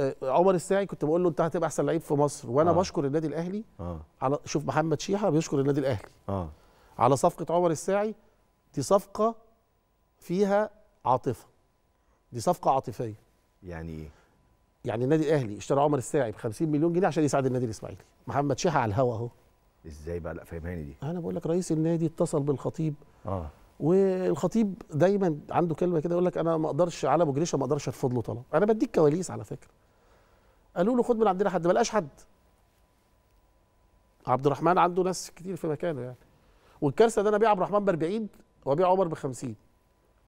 آه عمر الساعي كنت بقول له انت هتبقى احسن لعيب في مصر وانا آه. بشكر النادي الاهلي آه. على شوف محمد شيحه بيشكر النادي الاهلي آه. على صفقه عمر الساعي دي صفقه فيها عاطفه دي صفقه عاطفيه يعني ايه يعني النادي الاهلي اشترى عمر الساعي ب 50 مليون جنيه عشان يساعد النادي الاسماعيلي محمد شيحه على الهوا اهو ازاي بقى لا فهماني دي انا بقول لك رئيس النادي اتصل بالخطيب اه والخطيب دايما عنده كلمه كده يقول لك انا ما اقدرش على ابو جريشه ما اقدرش ارفض له طلب انا بديك كواليس على فكره قالوا له خد من عندنا حد بلاش حد عبد الرحمن عنده ناس كتير في مكانه يعني والكارثه ده انا بيع عبد الرحمن ب 40 وبيع عمر ب 50